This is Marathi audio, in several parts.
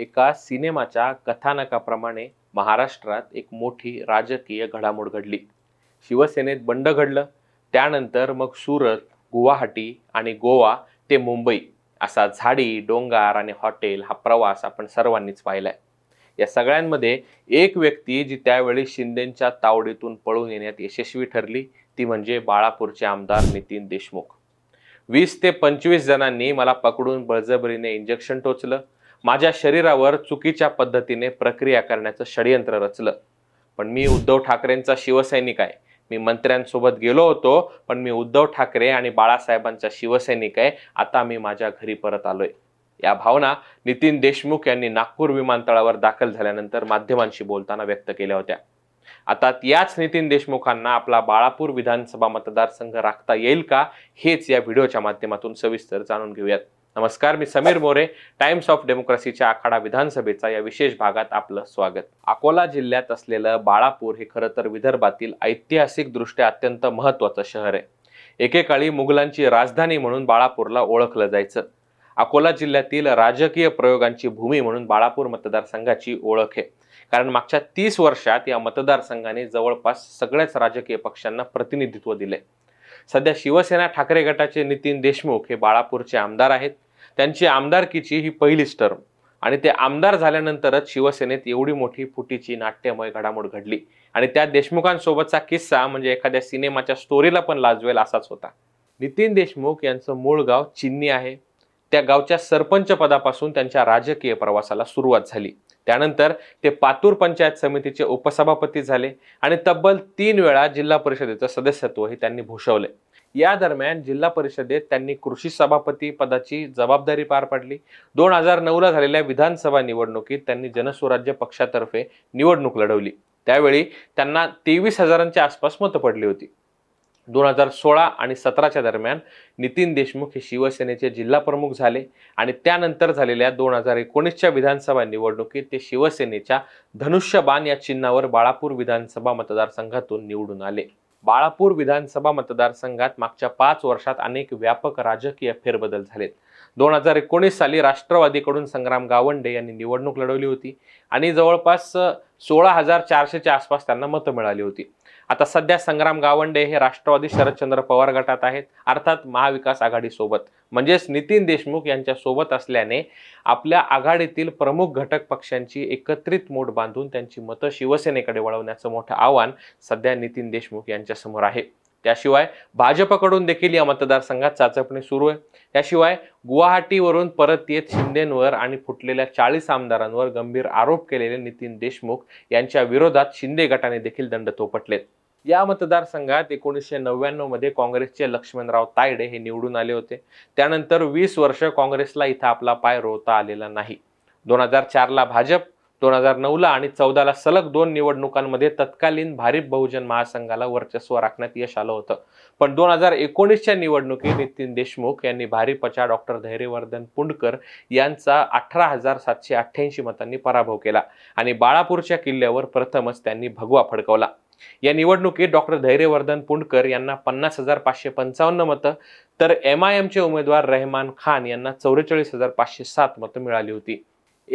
एका सिनेमाच्या कथानकाप्रमाणे महाराष्ट्रात एक मोठी राजकीय घडामोड घडली शिवसेनेत बंड घडलं त्यानंतर मग सुरत गुवाहाटी आणि गोवा ते मुंबई असा झाडी डोंगार आणि हॉटेल हा प्रवास आपण सर्वांनीच पाहिलाय या सगळ्यांमध्ये एक व्यक्ती जी त्यावेळी शिंदेच्या तावडीतून पळून येण्यात यशस्वी ठरली ती म्हणजे बाळापूरचे आमदार नितीन देशमुख वीस ते पंचवीस जणांनी मला पकडून बळजबरीने इंजेक्शन टोचलं माझ्या शरीरावर चुकीच्या पद्धतीने प्रक्रिया करण्याचं षडयंत्र रचलं पण मी उद्धव ठाकरेंचा शिवसैनिक आहे मी मंत्र्यांसोबत गेलो होतो पण मी उद्धव ठाकरे आणि बाळासाहेबांचा शिवसैनिक आहे आता मी माझ्या घरी परत आलोय या भावना नितीन देशमुख यांनी नागपूर विमानतळावर दाखल झाल्यानंतर माध्यमांशी बोलताना व्यक्त केल्या होत्या आता याच नितीन देशमुखांना आपला बाळापूर विधानसभा मतदारसंघ राखता येईल का हेच या व्हिडिओच्या माध्यमातून सविस्तर जाणून घेऊयात नमस्कार मी समीर मोरे टाइम्स ऑफ डेमोक्रेसीच्या आखाडा विधानसभेचा या विशेष भागात आपलं स्वागत अकोला जिल्ह्यात असलेलं बाळापूर हे खरं तर विदर्भातील दृष्ट्या अत्यंत महत्त्वाचं शहर आहे एकेकाळी मुघलांची राजधानी म्हणून बाळापूरला ओळखलं जायचं अकोला जिल्ह्यातील राजकीय प्रयोगांची भूमी म्हणून बाळापूर मतदारसंघाची ओळख आहे कारण मागच्या तीस वर्षात या मतदारसंघाने जवळपास सगळ्याच राजकीय पक्षांना प्रतिनिधित्व दिले सध्या शिवसेना ठाकरे गटाचे नितीन देशमुख हे बाळापूरचे आमदार आहेत त्यांची आमदारकीची ही पहिलीच टर्म आणि ते आमदार झाल्यानंतरच शिवसेनेत एवढी मोठी फुटीची नाट्यमय घडामोड घडली आणि त्या देशमुखांसोबतचा किस्सा म्हणजे एखाद्या सिनेमाच्या स्टोरीला पण लाजवेल असाच होता नितीन देशमुख यांचं मूळ गाव चिन्नी आहे त्या गावच्या सरपंच पदापासून त्यांच्या राजकीय प्रवासाला सुरुवात झाली त्यानंतर ते पातूर पंचायत समितीचे उपसभापती झाले आणि तब्बल तीन वेळा जिल्हा परिषदेचं सदस्यत्वही त्यांनी भूषवले या दरम्यान जिल्हा परिषदेत त्यांनी कृषी सभापती पदाची जबाबदारी पार पाडली दोन हजार नऊला झालेल्या विधानसभा निवडणुकीत त्यांनी जनस्वराज्य पक्षातर्फे निवडणूक लढवली त्यावेळी त्यांना तेवीस हजारांच्या आसपास मतं पडली होती दोन हजार सोळा आणि सतराच्या दरम्यान नितीन देशमुख हे शिवसेनेचे जिल्हाप्रमुख झाले आणि त्यानंतर झालेल्या दोन हजार एकोणीसच्या विधानसभा निवडणुकीत ते शिवसेनेच्या धनुष्यबाण या चिन्हावर बाळापूर विधानसभा मतदारसंघातून निवडून आले बाळापूर विधानसभा मतदारसंघात मागच्या पाच वर्षात अनेक व्यापक राजकीय फेरबदल झालेत दोन हजार एकोणीस साली राष्ट्रवादीकडून संग्राम गावंडे यांनी निवडणूक लढवली होती आणि जवळपास सोळा हजार चारशेच्या आसपास त्यांना मतं मिळाली होती आता सध्या संग्राम गावंडे हे राष्ट्रवादी शरदचंद्र पवार गटात आहेत अर्थात महाविकास आघाडीसोबत म्हणजेच नितीन देशमुख यांच्यासोबत असल्याने आपल्या आघाडीतील प्रमुख घटक पक्षांची एकत्रित मोठ बांधून त्यांची मतं शिवसेनेकडे वळवण्याचं मोठं आव्हान सध्या नितीन देशमुख यांच्यासमोर आहे त्याशिवाय भाजपकडून देखील या मतदारसंघात चाचपणी सुरू आहे त्याशिवाय गुवाहाटीवरून परत येत शिंदेंवर आणि फुटलेल्या चाळीस आमदारांवर गंभीर आरोप केलेले नितीन देशमुख यांच्या विरोधात शिंदे गटाने देखील दंड तोपटलेत या मतदारसंघात एकोणीसशे नव्याण्णव मध्ये काँग्रेसचे लक्ष्मणराव तायडे हे निवडून आले होते त्यानंतर वीस वर्ष काँग्रेसला इथं आपला पाय रोवता आलेला नाही दोन हजार चारला भाजप दोन हजार नऊला आणि चौदाला सलग दोन निवडणुकांमध्ये तत्कालीन भारिप बहुजन महासंघाला वर्चस्व राखण्यात यश आलं होतं पण दोन हजार एकोणीसच्या निवडणुकीत नितीन देशमुख यांनी भारिपच्या डॉक्टर धैर्यवर्धन पुंडकर यांचा अठरा हजार सातशे अठ्ठ्याऐंशी मतांनी पराभव केला आणि बाळापूरच्या किल्ल्यावर प्रथमच त्यांनी भगवा फडकवला या निवडणुकीत डॉक्टर धैर्यवर्धन पुंडकर यांना पन्नास हजार पाचशे पंचावन्न मतं तर एम आय एमचे उमेदवार रहमान खान यांना चौवेचाळीस हजार पाचशे सात मतं मिळाली होती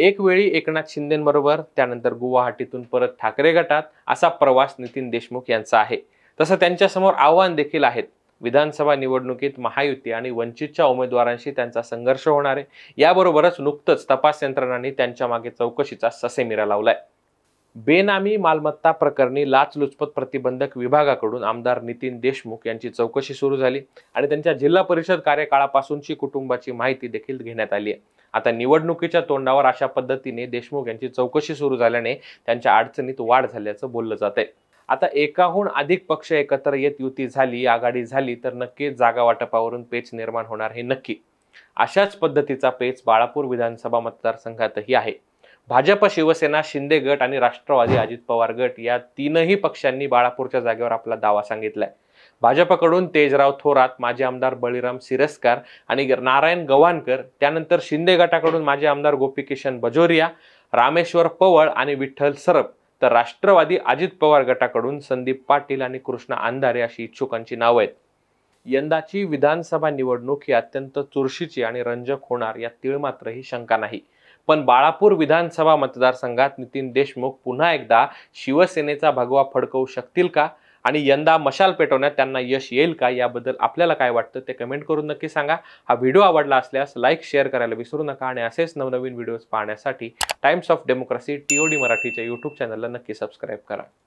एक वेळी एकनाथ शिंदेबरोबर त्यानंतर गुवाहाटीतून परत ठाकरे गटात असा प्रवास नितीन देशमुख यांचा आहे तसं त्यांच्यासमोर आव्हान देखील आहेत विधानसभा निवडणुकीत महायुती आणि वंचितच्या उमेदवारांशी त्यांचा संघर्ष होणार आहे याबरोबरच नुकतंच तपास यंत्रणांनी त्यांच्या मागे चौकशीचा ससेमिरा लावलाय बेनामी मालमत्ता प्रकरणी लाचलुचपत प्रतिबंधक विभागाकडून आमदार नितीन देशमुख यांची चौकशी सुरू झाली आणि त्यांच्या जिल्हा परिषद कार्यकाळापासूनची कुटुंबाची माहिती देखील घेण्यात आली आहे आता निवडणुकीच्या तोंडावर अशा पद्धतीने देशमुख यांची चौकशी सुरू झाल्याने त्यांच्या अडचणीत वाढ झाल्याचं बोललं जात आहे आता एकाहून अधिक पक्ष एकत्र येत युती झाली आघाडी झाली तर नक्कीच जागा वाटपावरून पेच निर्माण होणार हे नक्की अशाच पद्धतीचा पेच बाळापूर विधानसभा मतदारसंघातही आहे भाजप शिवसेना शिंदे गट आणि राष्ट्रवादी अजित पवार गट या तीनही पक्षांनी बाळापूरच्या जागेवर आपला दावा सांगितलाय भाजपकडून तेजराव थोरात माजी आमदार बळीराम सिरस्कार आणि नारायण गवानकर त्यानंतर शिंदे गटाकडून माजी आमदार गोपीकिशन बजोरिया रामेश्वर पवळ आणि विठ्ठल सरप तर राष्ट्रवादी अजित पवार गटाकडून संदीप पाटील आणि कृष्णा अंधारे अशी इच्छुकांची नावं आहेत यंदाची विधानसभा निवडणूक ही अत्यंत चुरशीची आणि रंजक होणार या तीळ मात्र ही शंका नाही पण बाळापूर विधानसभा मतदारसंघात नितीन देशमुख पुन्हा एकदा शिवसेनेचा भगवा फडकवू शकतील का आणि यंदा मशाल पेटवण्यात त्यांना यश येईल का याबद्दल आपल्याला काय वाटतं ते कमेंट करून नक्की सांगा हा व्हिडिओ आवडला असल्यास लाईक शेअर करायला विसरू नका आणि असेच नवनवीन व्हिडिओज पाहण्यासाठी टाइम्स ऑफ डेमोक्रेसी टीओडी मराठीच्या यूट्यूब चॅनलला नक्की सबस्क्राईब करा